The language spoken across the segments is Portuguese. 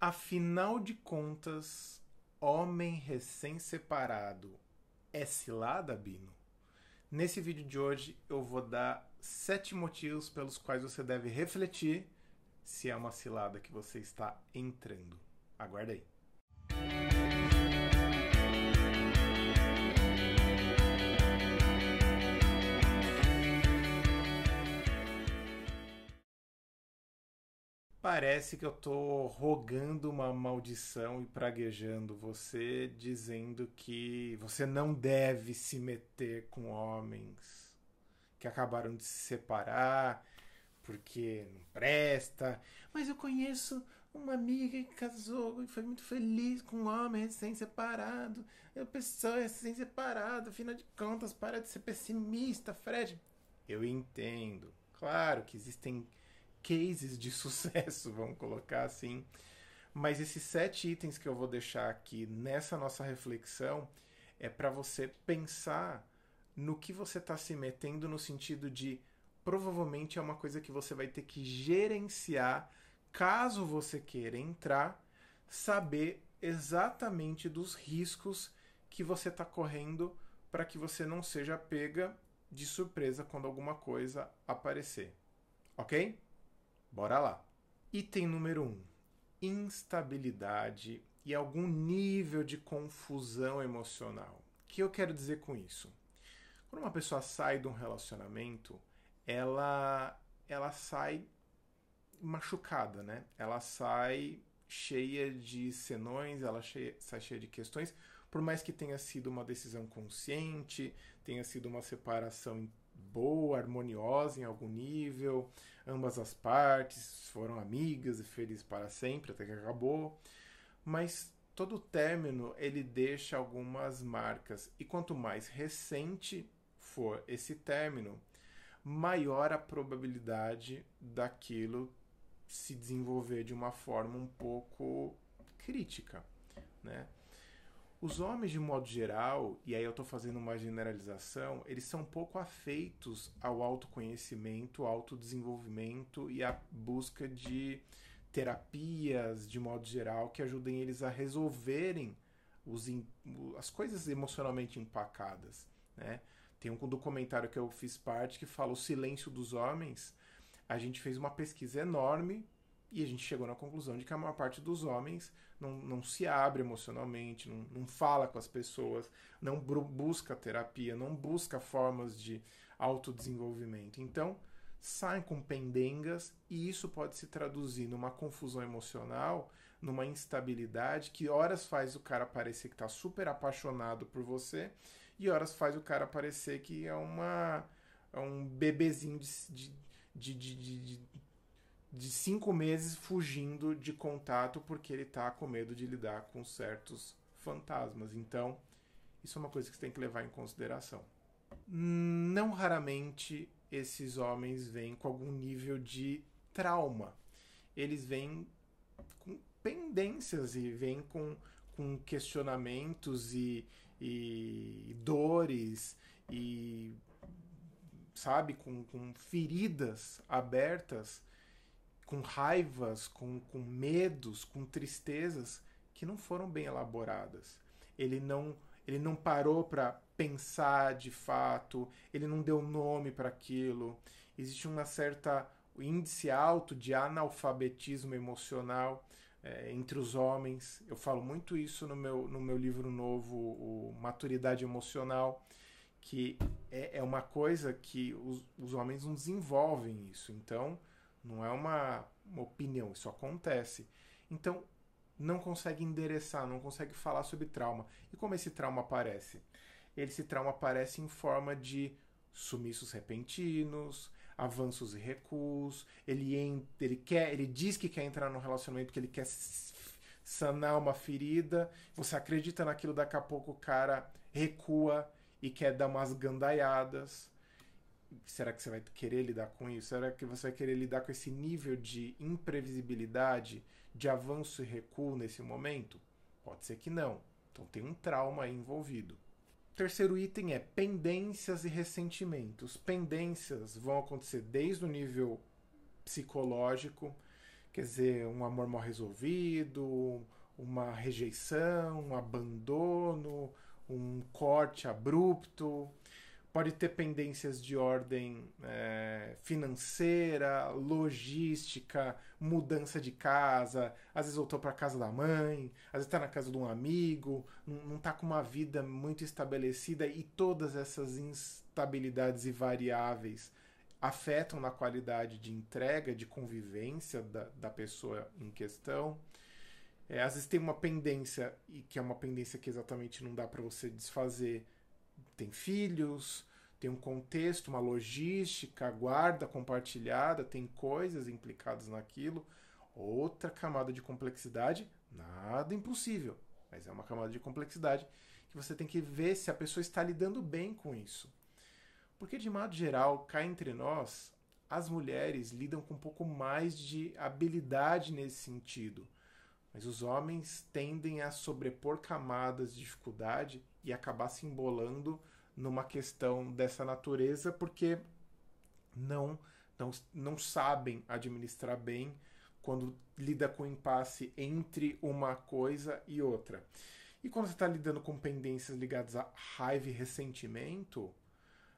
Afinal de contas, homem recém-separado é cilada, Bino? Nesse vídeo de hoje eu vou dar sete motivos pelos quais você deve refletir se é uma cilada que você está entrando. Aguarda aí. Parece que eu tô rogando uma maldição e praguejando você, dizendo que você não deve se meter com homens que acabaram de se separar porque não presta. Mas eu conheço uma amiga que casou e foi muito feliz com um homem recém-separado. A pessoa recém-separada, afinal de contas, para de ser pessimista, Fred. Eu entendo. Claro que existem cases de sucesso, vamos colocar assim. Mas esses sete itens que eu vou deixar aqui nessa nossa reflexão é para você pensar no que você está se metendo no sentido de provavelmente é uma coisa que você vai ter que gerenciar caso você queira entrar, saber exatamente dos riscos que você está correndo para que você não seja pega de surpresa quando alguma coisa aparecer. Ok? Bora lá! Item número 1: um, instabilidade e algum nível de confusão emocional. O que eu quero dizer com isso? Quando uma pessoa sai de um relacionamento, ela, ela sai machucada, né? Ela sai cheia de senões, ela cheia, sai cheia de questões, por mais que tenha sido uma decisão consciente, tenha sido uma separação boa, harmoniosa em algum nível. Ambas as partes foram amigas e felizes para sempre até que acabou. Mas todo término ele deixa algumas marcas e quanto mais recente for esse término, maior a probabilidade daquilo se desenvolver de uma forma um pouco crítica, né? Os homens, de modo geral, e aí eu estou fazendo uma generalização, eles são pouco afeitos ao autoconhecimento, ao autodesenvolvimento e à busca de terapias, de modo geral, que ajudem eles a resolverem os, as coisas emocionalmente empacadas. Né? Tem um documentário que eu fiz parte que fala o silêncio dos homens. A gente fez uma pesquisa enorme e a gente chegou na conclusão de que a maior parte dos homens não, não se abre emocionalmente, não, não fala com as pessoas, não busca terapia, não busca formas de autodesenvolvimento. Então, saem com pendengas e isso pode se traduzir numa confusão emocional, numa instabilidade que horas faz o cara parecer que está super apaixonado por você e horas faz o cara parecer que é uma é um bebezinho de, de, de, de de cinco meses fugindo de contato porque ele está com medo de lidar com certos fantasmas. Então, isso é uma coisa que você tem que levar em consideração. Não raramente esses homens vêm com algum nível de trauma. Eles vêm com pendências e vêm com, com questionamentos e, e dores e, sabe, com, com feridas abertas com raivas, com, com medos, com tristezas que não foram bem elaboradas. Ele não, ele não parou para pensar de fato, ele não deu nome para aquilo. Existe uma certa índice alto de analfabetismo emocional é, entre os homens. Eu falo muito isso no meu, no meu livro novo, Maturidade Emocional, que é, é uma coisa que os, os homens não desenvolvem isso. Então, não é uma, uma opinião, isso acontece. Então, não consegue endereçar, não consegue falar sobre trauma. E como esse trauma aparece? Esse trauma aparece em forma de sumiços repentinos, avanços e recuos. Ele, entra, ele quer, ele diz que quer entrar no relacionamento porque ele quer sanar uma ferida. Você acredita naquilo, daqui a pouco o cara recua e quer dar umas gandaiadas será que você vai querer lidar com isso? Será que você vai querer lidar com esse nível de imprevisibilidade, de avanço e recuo nesse momento? Pode ser que não. Então tem um trauma aí envolvido. Terceiro item é pendências e ressentimentos. Pendências vão acontecer desde o nível psicológico, quer dizer, um amor mal resolvido, uma rejeição, um abandono, um corte abrupto, pode ter pendências de ordem é, financeira, logística, mudança de casa, às vezes voltou para casa da mãe, às vezes está na casa de um amigo, não está com uma vida muito estabelecida e todas essas instabilidades e variáveis afetam na qualidade de entrega, de convivência da, da pessoa em questão. É, às vezes tem uma pendência, e que é uma pendência que exatamente não dá para você desfazer. Tem filhos, tem um contexto, uma logística, guarda compartilhada, tem coisas implicadas naquilo. Outra camada de complexidade, nada impossível, mas é uma camada de complexidade que você tem que ver se a pessoa está lidando bem com isso. Porque, de modo geral, cá entre nós, as mulheres lidam com um pouco mais de habilidade nesse sentido. Mas os homens tendem a sobrepor camadas de dificuldade e acabar se embolando numa questão dessa natureza porque não, não, não sabem administrar bem quando lida com impasse entre uma coisa e outra. E quando você está lidando com pendências ligadas a raiva e ressentimento,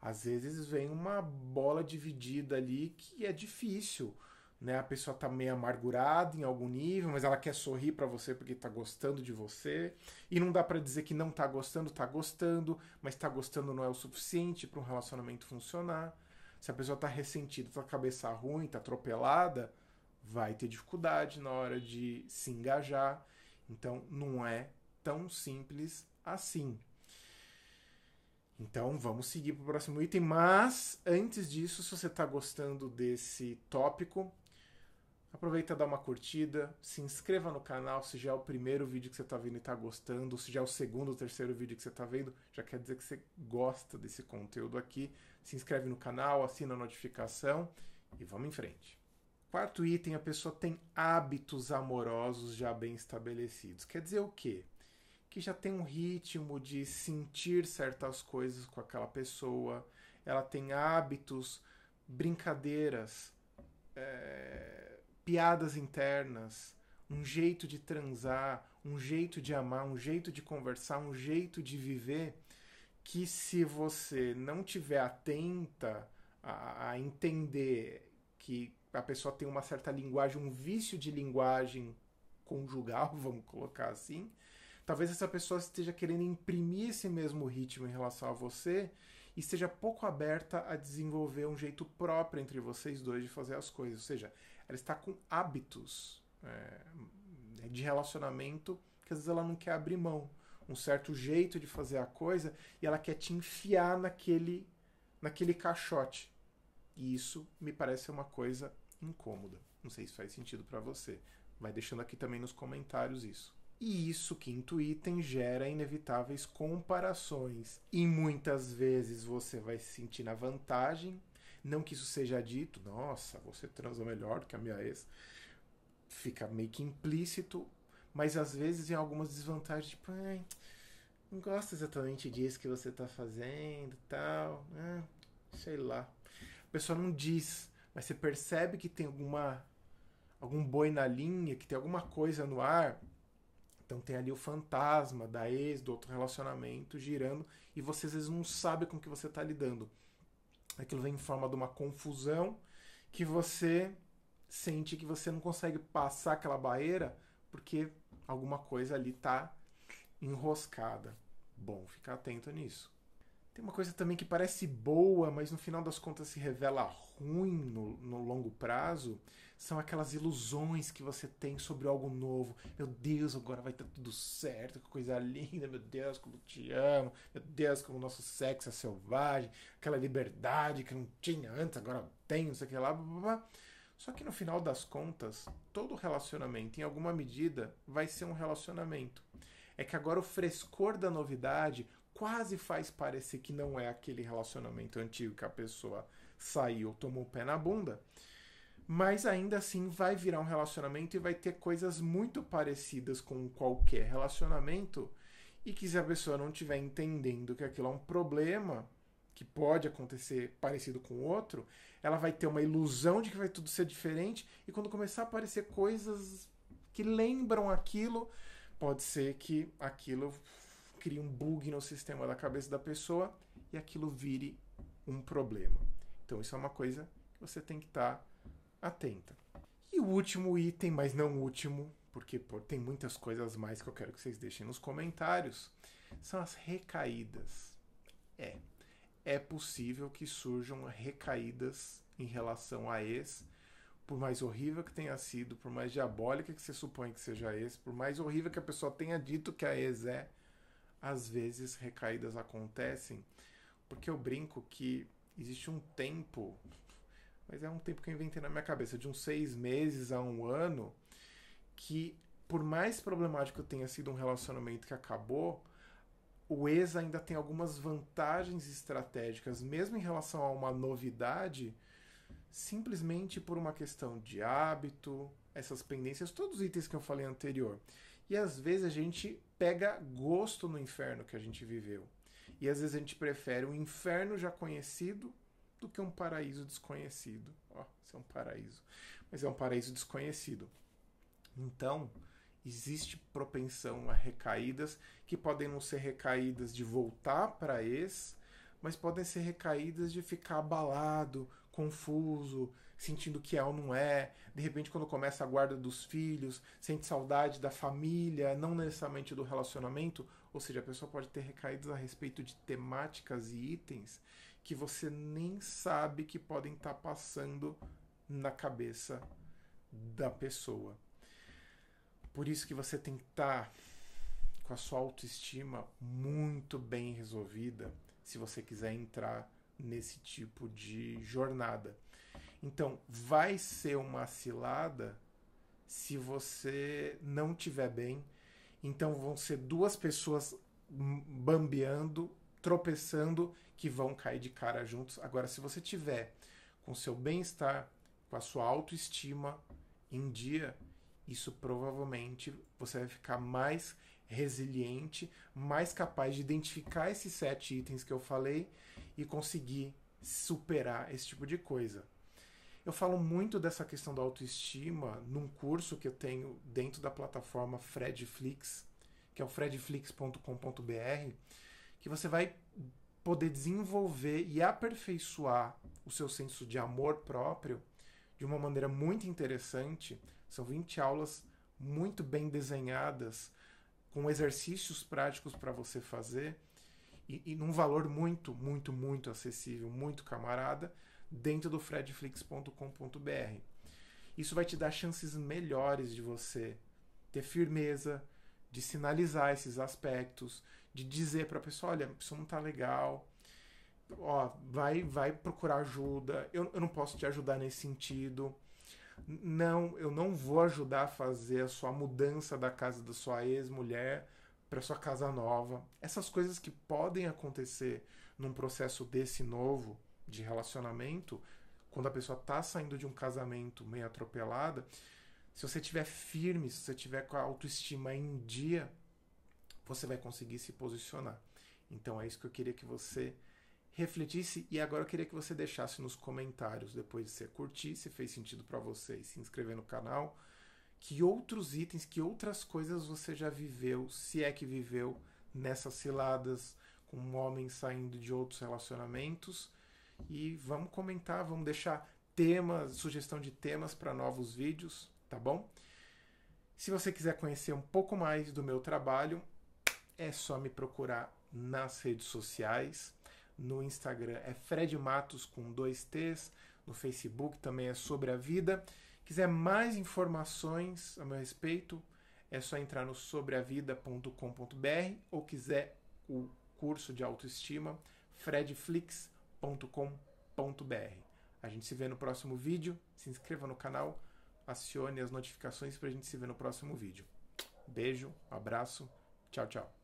às vezes vem uma bola dividida ali que é difícil né? A pessoa tá meio amargurada em algum nível, mas ela quer sorrir para você porque tá gostando de você. E não dá para dizer que não tá gostando, tá gostando, mas tá gostando não é o suficiente para um relacionamento funcionar. Se a pessoa tá ressentida, tá com a cabeça ruim, tá atropelada, vai ter dificuldade na hora de se engajar. Então não é tão simples assim. Então vamos seguir para o próximo item, mas antes disso, se você está gostando desse tópico, Aproveita, dá uma curtida, se inscreva no canal se já é o primeiro vídeo que você está vendo e está gostando, se já é o segundo ou terceiro vídeo que você está vendo, já quer dizer que você gosta desse conteúdo aqui. Se inscreve no canal, assina a notificação e vamos em frente. Quarto item, a pessoa tem hábitos amorosos já bem estabelecidos. Quer dizer o quê? Que já tem um ritmo de sentir certas coisas com aquela pessoa, ela tem hábitos, brincadeiras. É piadas internas, um jeito de transar, um jeito de amar, um jeito de conversar, um jeito de viver que se você não tiver atenta a, a entender que a pessoa tem uma certa linguagem, um vício de linguagem conjugal, vamos colocar assim, talvez essa pessoa esteja querendo imprimir esse mesmo ritmo em relação a você e esteja pouco aberta a desenvolver um jeito próprio entre vocês dois de fazer as coisas. Ou seja, ela está com hábitos é, de relacionamento que às vezes ela não quer abrir mão. Um certo jeito de fazer a coisa e ela quer te enfiar naquele, naquele caixote. E isso me parece uma coisa incômoda. Não sei se faz sentido para você. Vai deixando aqui também nos comentários isso. E isso, quinto item, gera inevitáveis comparações. E muitas vezes você vai se sentir na vantagem não que isso seja dito, nossa, você transa melhor do que a minha ex. Fica meio que implícito, mas às vezes em algumas desvantagens, tipo, ai, não gosto exatamente disso que você tá fazendo tal, né, sei lá. A pessoa não diz, mas você percebe que tem alguma algum boi na linha, que tem alguma coisa no ar. Então tem ali o fantasma da ex, do outro relacionamento girando, e você às vezes não sabe com que você está lidando aquilo vem em forma de uma confusão que você sente que você não consegue passar aquela barreira porque alguma coisa ali está enroscada. Bom, ficar atento nisso. Tem uma coisa também que parece boa, mas no final das contas se revela ruim no, no, longo prazo, são aquelas ilusões que você tem sobre algo novo. Meu Deus, agora vai estar tá tudo certo, que coisa linda, meu Deus, como te amo, meu Deus, como o nosso sexo é selvagem, aquela liberdade que não tinha antes, agora tenho não sei o que lá. Blá, blá. Só que no final das contas, todo relacionamento, em alguma medida, vai ser um relacionamento. É que agora o frescor da novidade quase faz parecer que não é aquele relacionamento antigo que a pessoa saiu, tomou o pé na bunda, mas ainda assim vai virar um relacionamento e vai ter coisas muito parecidas com qualquer relacionamento. E que se a pessoa não estiver entendendo que aquilo é um problema, que pode acontecer parecido com outro, ela vai ter uma ilusão de que vai tudo ser diferente, e quando começar a aparecer coisas que lembram aquilo, pode ser que aquilo crie um bug no sistema da cabeça da pessoa e aquilo vire um problema. Então isso é uma coisa que você tem que estar tá atenta. E o último item, mas não o último, porque pô, tem muitas coisas mais que eu quero que vocês deixem nos comentários, são as recaídas. É, é possível que surjam recaídas em relação a ex, por mais horrível que tenha sido, por mais diabólica que você supõe que seja ex, por mais horrível que a pessoa tenha dito que a ex é, às vezes recaídas acontecem, porque eu brinco que existe um tempo, mas é um tempo que eu inventei na minha cabeça, de uns seis meses a um ano, que por mais problemático tenha sido um relacionamento que acabou, o ex ainda tem algumas vantagens estratégicas, mesmo em relação a uma novidade, simplesmente por uma questão de hábito, essas pendências, todos os itens que eu falei anterior. E às vezes a gente pega gosto no inferno que a gente viveu. E às vezes a gente prefere um inferno já conhecido do que um paraíso desconhecido. Ó, isso é um paraíso. Mas é um paraíso desconhecido. Então, existe propensão a recaídas que podem não ser recaídas de voltar para esse mas podem ser recaídas de ficar abalado, confuso, sentindo que é ou não é. De repente, quando começa a guarda dos filhos, sente saudade da família, não necessariamente do relacionamento. Ou seja, a pessoa pode ter recaídas a respeito de temáticas e itens que você nem sabe que podem estar tá passando na cabeça da pessoa. Por isso que você tem que estar tá com a sua autoestima muito bem resolvida se você quiser entrar nesse tipo de jornada. Então, vai ser uma cilada se você não tiver bem. Então, vão ser duas pessoas bambeando, tropeçando, que vão cair de cara juntos. Agora, se você tiver com seu bem-estar, com a sua autoestima em dia, isso provavelmente você vai ficar mais resiliente, mais capaz de identificar esses sete itens que eu falei e conseguir superar esse tipo de coisa. Eu falo muito dessa questão da autoestima num curso que eu tenho dentro da plataforma Fredflix, que é o fredflix.com.br, que você vai poder desenvolver e aperfeiçoar o seu senso de amor próprio de uma maneira muito interessante. São 20 aulas muito bem desenhadas com exercícios práticos para você fazer e, e, num valor muito, muito, muito acessível, muito camarada, dentro do fredflix.com.br. Isso vai te dar chances melhores de você ter firmeza, de sinalizar esses aspectos, de dizer para a pessoa, olha, isso não tá legal, ó, vai, vai procurar ajuda, eu, eu não posso te ajudar nesse sentido não, eu não vou ajudar a fazer a sua mudança da casa da sua ex-mulher para sua casa nova. Essas coisas que podem acontecer num processo desse novo de relacionamento, quando a pessoa está saindo de um casamento meio atropelada, se você tiver firme, se você tiver com a autoestima em dia, você vai conseguir se posicionar. Então é isso que eu queria que você refletisse e agora eu queria que você deixasse nos comentários depois de você curtir, se fez sentido para você e se inscrever no canal, que outros itens, que outras coisas você já viveu, se é que viveu nessas ciladas com um homem saindo de outros relacionamentos e vamos comentar, vamos deixar temas, sugestão de temas para novos vídeos, tá bom? Se você quiser conhecer um pouco mais do meu trabalho, é só me procurar nas redes sociais no Instagram é Fred Matos com dois T's. No Facebook também é Sobre a Vida. Quiser mais informações a meu respeito, é só entrar no sobreavida.com.br ou quiser o curso de autoestima, fredflix.com.br. A gente se vê no próximo vídeo. Se inscreva no canal, acione as notificações para a gente se ver no próximo vídeo. Beijo, abraço, tchau, tchau.